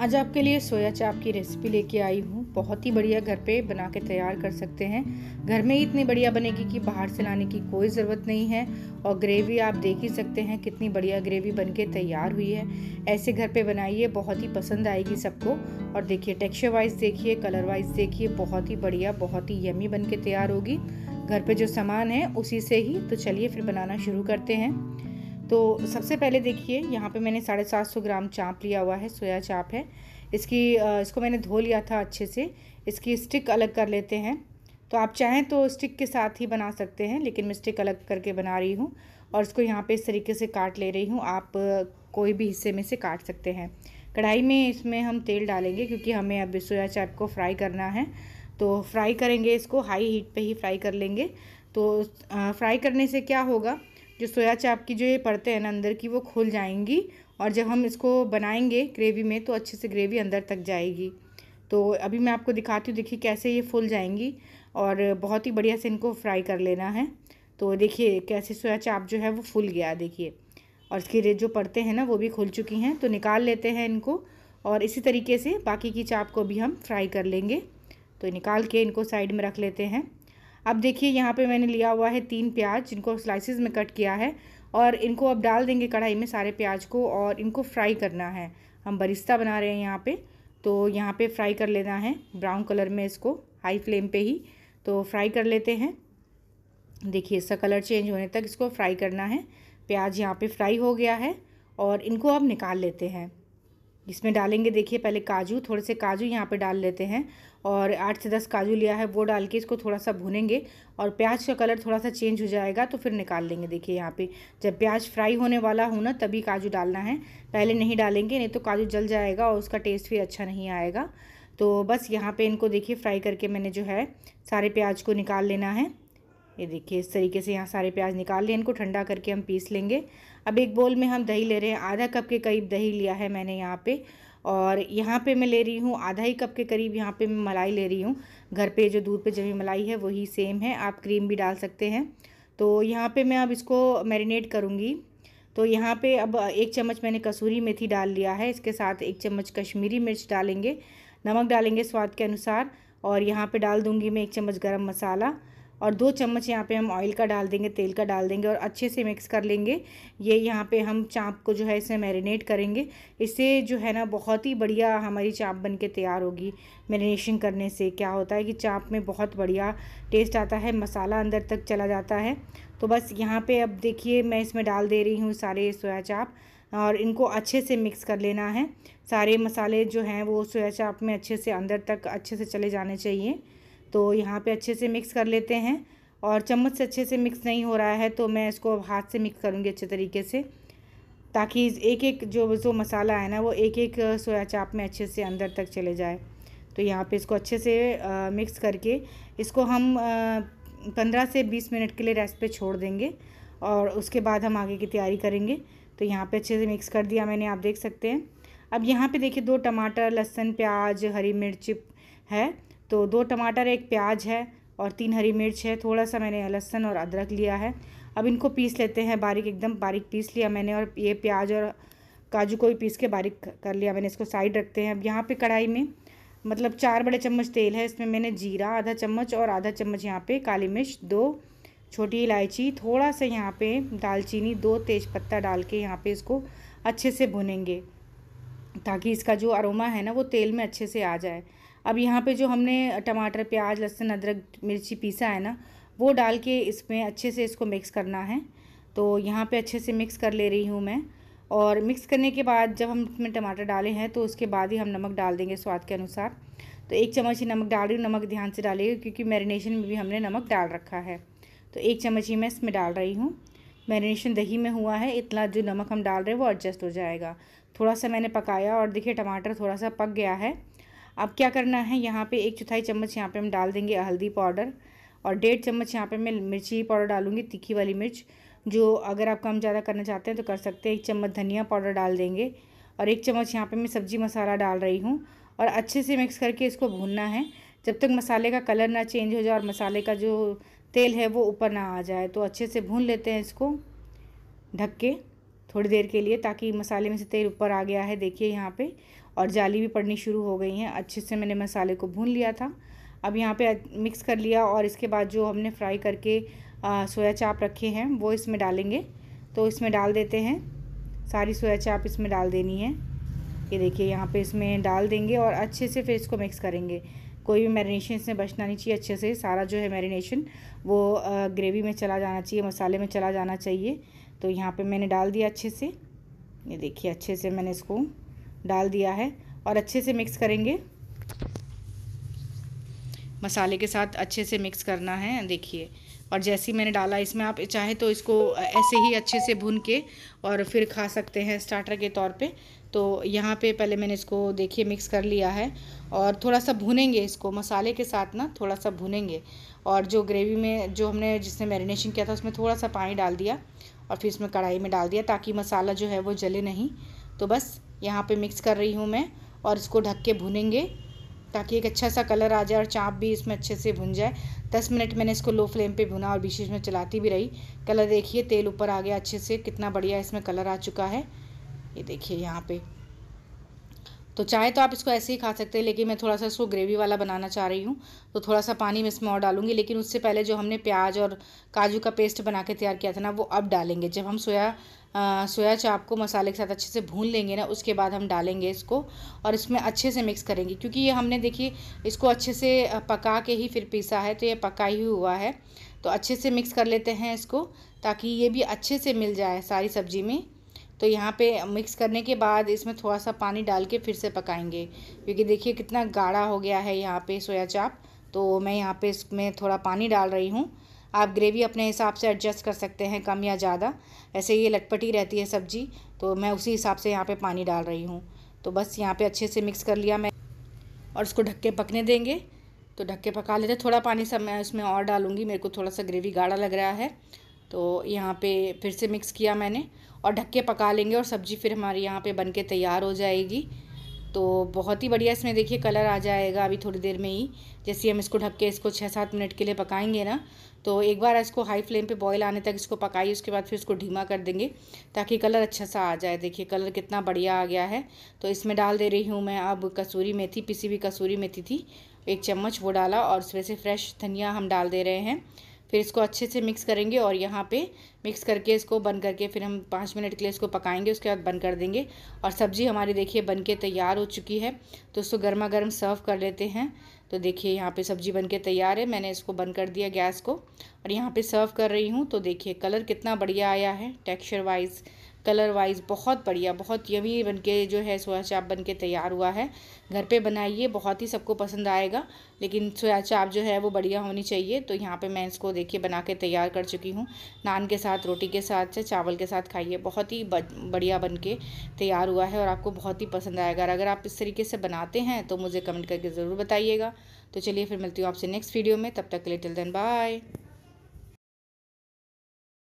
आज आपके लिए सोया चाप की रेसिपी लेके आई हूँ बहुत ही बढ़िया घर पे बना के तैयार कर सकते हैं घर में ही इतनी बढ़िया बनेगी कि बाहर से लाने की कोई ज़रूरत नहीं है और ग्रेवी आप देख ही सकते हैं कितनी बढ़िया ग्रेवी बन के तैयार हुई है ऐसे घर पे बनाइए बहुत ही पसंद आएगी सबको और देखिए टेक्सचर वाइज देखिए कलर वाइज देखिए बहुत ही बढ़िया बहुत ही यमी बन के तैयार होगी घर पर जो सामान है उसी से ही तो चलिए फिर बनाना शुरू करते हैं तो सबसे पहले देखिए यहाँ पे मैंने साढ़े सात सौ ग्राम चाँप लिया हुआ है सोया चाँप है इसकी इसको मैंने धो लिया था अच्छे से इसकी स्टिक अलग कर लेते हैं तो आप चाहें तो स्टिक के साथ ही बना सकते हैं लेकिन मैं स्टिक अलग करके बना रही हूँ और इसको यहाँ पे इस तरीके से काट ले रही हूँ आप कोई भी हिस्से में से काट सकते हैं कढ़ाई में इसमें हम तेल डालेंगे क्योंकि हमें अब सोया चाप को फ्राई करना है तो फ्राई करेंगे इसको हाई हीट पे ही फ्राई कर लेंगे तो फ्राई करने से क्या होगा जो सोया चाप की जो ये परतें हैं ना अंदर की वो खुल जाएंगी और जब हम इसको बनाएंगे ग्रेवी में तो अच्छे से ग्रेवी अंदर तक जाएगी तो अभी मैं आपको दिखाती हूँ देखिए कैसे ये फुल जाएंगी और बहुत ही बढ़िया से इनको फ्राई कर लेना है तो देखिए कैसे सोया चाप जो है वो फूल गया देखिए और इसकी जो परतें हैं ना वो भी खुल चुकी हैं तो निकाल लेते हैं इनको और इसी तरीके से बाकी की चाप को भी हम फ्राई कर लेंगे तो निकाल के इनको साइड में रख लेते हैं अब देखिए यहाँ पे मैंने लिया हुआ है तीन प्याज जिनको स्लाइसिस में कट किया है और इनको अब डाल देंगे कढ़ाई में सारे प्याज को और इनको फ्राई करना है हम बरिस्ता बना रहे हैं यहाँ पे तो यहाँ पे फ्राई कर लेना है ब्राउन कलर में इसको हाई फ्लेम पे ही तो फ्राई कर लेते हैं देखिए इसका कलर चेंज होने तक इसको फ्राई करना है प्याज यहाँ पर फ्राई हो गया है और इनको अब निकाल लेते हैं इसमें डालेंगे देखिए पहले काजू थोड़े से काजू यहाँ पे डाल लेते हैं और आठ से दस काजू लिया है वो डाल के इसको थोड़ा सा भुनेंगे और प्याज का कलर थोड़ा सा चेंज हो जाएगा तो फिर निकाल लेंगे देखिए यहाँ पे जब प्याज फ्राई होने वाला हो ना तभी काजू डालना है पहले नहीं डालेंगे नहीं तो काजू जल जाएगा और उसका टेस्ट भी अच्छा नहीं आएगा तो बस यहाँ पर इनको देखिए फ्राई करके मैंने जो है सारे प्याज को निकाल लेना है ये देखिए इस तरीके से यहाँ सारे प्याज निकाल लिए इनको ठंडा करके हम पीस लेंगे अब एक बोल में हम दही ले रहे हैं आधा कप के करीब दही लिया है मैंने यहाँ पे और यहाँ पे मैं ले रही हूँ आधा ही कप के करीब यहाँ पे मैं मलाई ले रही हूँ घर पे जो दूध पे जमी मलाई है वही सेम है आप क्रीम भी डाल सकते हैं तो यहाँ पर मैं अब इसको मैरिनेट करूँगी तो यहाँ पर अब एक चम्मच मैंने कसूरी मेथी डाल लिया है इसके साथ एक चम्मच कश्मीरी मिर्च डालेंगे नमक डालेंगे स्वाद के अनुसार और यहाँ पर डाल दूँगी मैं एक चम्मच गर्म मसाला और दो चम्मच यहाँ पे हम ऑयल का डाल देंगे तेल का डाल देंगे और अच्छे से मिक्स कर लेंगे ये यहाँ पे हम चाँप को जो है इसे मैरिनेट करेंगे इससे जो है ना बहुत ही बढ़िया हमारी चाँप बन के तैयार होगी मैरिनेशन करने से क्या होता है कि चाँप में बहुत बढ़िया टेस्ट आता है मसाला अंदर तक चला जाता है तो बस यहाँ पर अब देखिए मैं इसमें डाल दे रही हूँ सारे सोया चाप और इनको अच्छे से मिक्स कर लेना है सारे मसाले जो हैं वो सोया चाप में अच्छे से अंदर तक अच्छे से चले जाने चाहिए तो यहाँ पे अच्छे से मिक्स कर लेते हैं और चम्मच से अच्छे से मिक्स नहीं हो रहा है तो मैं इसको अब हाथ से मिक्स करूँगी अच्छे तरीके से ताकि एक एक जो जो मसाला है ना वो एक एक सोया चाप में अच्छे से अंदर तक चले जाए तो यहाँ पे इसको अच्छे से आ, मिक्स करके इसको हम पंद्रह से बीस मिनट के लिए रेस्ट पे छोड़ देंगे और उसके बाद हम आगे की तैयारी करेंगे तो यहाँ पे अच्छे से मिक्स कर दिया मैंने आप देख सकते हैं अब यहाँ पे देखिए दो टमाटर लहसुन प्याज हरी मिर्च है तो दो टमाटर एक प्याज है और तीन हरी मिर्च है थोड़ा सा मैंने लहसुन और अदरक लिया है अब इनको पीस लेते हैं बारीक एकदम बारीक पीस लिया मैंने और ये प्याज और काजू को भी पीस के बारीक कर लिया मैंने इसको साइड रखते हैं अब यहाँ पे कढ़ाई में मतलब चार बड़े चम्मच तेल है इसमें मैंने जीरा आधा चम्मच और आधा चम्मच यहाँ पे काली मिर्च दो छोटी इलायची थोड़ा सा यहाँ पे दालचीनी दो तेज़पत्ता डाल के यहाँ पे इसको अच्छे से भुनेंगे ताकि इसका जो अरोमा है ना वो तेल में अच्छे से आ जाए अब यहाँ पे जो हमने टमाटर प्याज लहसुन अदरक मिर्ची पीसा है ना वो डाल के इसमें अच्छे से इसको मिक्स करना है तो यहाँ पे अच्छे से मिक्स कर ले रही हूँ मैं और मिक्स करने के बाद जब हम इसमें टमाटर डाले हैं तो उसके बाद ही हम नमक डाल देंगे स्वाद के अनुसार तो एक चम्मच ही नमक डाल रही हूँ नमक ध्यान से डालिएगा क्योंकि मैरिनेशन में भी हमने नमक डाल रखा है तो एक चम्मच ही मैं इसमें डाल रही हूँ मैरिनेशन दही में हुआ है इतना जो नमक हम डाल रहे हैं वो एडजस्ट हो जाएगा थोड़ा सा मैंने पकाया और देखिए टमाटर थोड़ा सा पक गया है अब क्या करना है यहाँ पे एक चौथाई चम्मच यहाँ पे हम डाल देंगे हल्दी पाउडर और डेढ़ चम्मच यहाँ पे मैं मिर्ची पाउडर डालूंगी तीखी वाली मिर्च जो अगर आप कम ज़्यादा करना चाहते हैं तो कर सकते हैं एक चम्मच धनिया पाउडर डाल देंगे और एक चम्मच यहाँ पर मैं सब्जी मसाला डाल रही हूँ और अच्छे से मिक्स करके इसको भूनना है जब तक मसाले का कलर ना चेंज हो जाए और मसाले का जो तेल है वो ऊपर ना आ जाए तो अच्छे से भून लेते हैं इसको ढक के थोड़ी देर के लिए ताकि मसाले में से तेल ऊपर आ गया है देखिए यहाँ पे और जाली भी पड़नी शुरू हो गई हैं अच्छे से मैंने मसाले को भून लिया था अब यहाँ पे मिक्स कर लिया और इसके बाद जो हमने फ्राई करके सोया चाप रखे हैं वो इसमें डालेंगे तो इसमें डाल देते हैं सारी सोया चाप इसमें डाल देनी है ये देखिए यहाँ पर इसमें डाल देंगे और अच्छे से फिर इसको मिक्स करेंगे कोई भी मैरिनेशन इसमें बचना नहीं चाहिए अच्छे से सारा जो है मैरिनेशन वो ग्रेवी में चला जाना चाहिए मसाले में चला जाना चाहिए तो यहाँ पे मैंने डाल दिया अच्छे से ये देखिए अच्छे से मैंने इसको डाल दिया है और अच्छे से मिक्स करेंगे मसाले के साथ अच्छे से मिक्स करना है देखिए और जैसे ही मैंने डाला इसमें आप चाहे तो इसको ऐसे ही अच्छे से भून के और फिर खा सकते हैं स्टार्टर के तौर पे तो यहाँ पे पहले मैंने इसको देखिए मिक्स कर लिया है और थोड़ा सा भुनेंगे इसको मसाले के साथ ना थोड़ा सा भुनेंगे और जो ग्रेवी में जो हमने जिसने मैरिनेशन किया था उसमें थोड़ा सा पानी डाल दिया और फिर इसमें कढ़ाई में डाल दिया ताकि मसाला जो है वो जले नहीं तो बस यहाँ पे मिक्स कर रही हूँ मैं और इसको ढक के भुनेंगे ताकि एक अच्छा सा कलर आ जाए और चाँप भी इसमें अच्छे से भुन जाए दस मिनट मैंने इसको लो फ्लेम पे भुना और बीच बीच में चलाती भी रही कलर देखिए तेल ऊपर आ गया अच्छे से कितना बढ़िया इसमें कलर आ चुका है ये देखिए यहाँ पर तो चाहे तो आप इसको ऐसे ही खा सकते हैं लेकिन मैं थोड़ा सा इसको ग्रेवी वाला बनाना चाह रही हूँ तो थोड़ा सा पानी मैं इसमें और डालूंगी लेकिन उससे पहले जो हमने प्याज और काजू का पेस्ट बना के तैयार किया था ना वो अब डालेंगे जब हम सोया सोया चाप को मसाले के साथ अच्छे से भून लेंगे ना उसके बाद हम डालेंगे इसको और इसमें अच्छे से मिक्स करेंगे क्योंकि ये हमने देखिए इसको अच्छे से पका के ही फिर पीसा है तो ये पका ही हुआ है तो अच्छे से मिक्स कर लेते हैं इसको ताकि ये भी अच्छे से मिल जाए सारी सब्ज़ी में तो यहाँ पे मिक्स करने के बाद इसमें थोड़ा सा पानी डाल के फिर से पकाएंगे क्योंकि देखिए कितना गाढ़ा हो गया है यहाँ पे सोया चाप तो मैं यहाँ पे इसमें थोड़ा पानी डाल रही हूँ आप ग्रेवी अपने हिसाब से एडजस्ट कर सकते हैं कम या ज़्यादा ऐसे ये लटपटी रहती है सब्जी तो मैं उसी हिसाब से यहाँ पे पानी डाल रही हूँ तो बस यहाँ पे अच्छे से मिक्स कर लिया मैं और उसको ढक के पकने देंगे तो ढक के पका लेते थोड़ा पानी सब मैं उसमें और डालूँगी मेरे को थोड़ा सा ग्रेवी गाढ़ा लग रहा है तो यहाँ पे फिर से मिक्स किया मैंने और ढक के पका लेंगे और सब्ज़ी फिर हमारे यहाँ पे बन के तैयार हो जाएगी तो बहुत ही बढ़िया इसमें देखिए कलर आ जाएगा अभी थोड़ी देर में ही जैसे हम इसको ढक के इसको छः सात मिनट के लिए पकाएंगे ना तो एक बार इसको हाई फ्लेम पे बॉईल आने तक इसको पकाइए उसके बाद फिर इसको ढीमा कर देंगे ताकि कलर अच्छा सा आ जाए देखिए कलर कितना बढ़िया आ गया है तो इसमें डाल दे रही हूँ मैं अब कसूरी मेथी पिसी हुई कसूरी मेथी थी एक चम्मच वो डाला और उसमें से फ्रेश धनिया हम डाल दे रहे हैं फिर इसको अच्छे से मिक्स करेंगे और यहाँ पे मिक्स करके इसको बंद करके फिर हम पाँच मिनट के लिए इसको पकाएंगे उसके बाद बंद कर देंगे और सब्ज़ी हमारी देखिए बन के तैयार हो चुकी है तो उसको गर्मा गर्म सर्व कर लेते हैं तो देखिए यहाँ पे सब्ज़ी बन के तैयार है मैंने इसको बंद कर दिया गैस को और यहाँ पे सर्व कर रही हूँ तो देखिए कलर कितना बढ़िया आया है टेक्स्चर वाइज़ कलर वाइज बहुत बढ़िया बहुत यमी बन के जो है सोया चाप बन के तैयार हुआ है घर पे बनाइए बहुत ही सबको पसंद आएगा लेकिन सोया चाप जो है वो बढ़िया होनी चाहिए तो यहाँ पे मैं इसको देखिए बना के तैयार कर चुकी हूँ नान के साथ रोटी के साथ चाहे चावल के साथ खाइए बहुत ही बढ़िया बन के तैयार हुआ है और आपको बहुत ही पसंद आएगा अगर आप इस तरीके से बनाते हैं तो मुझे कमेंट करके ज़रूर बताइएगा तो चलिए फिर मिलती हूँ आपसे नेक्स्ट वीडियो में तब तक के लिए टिल बाय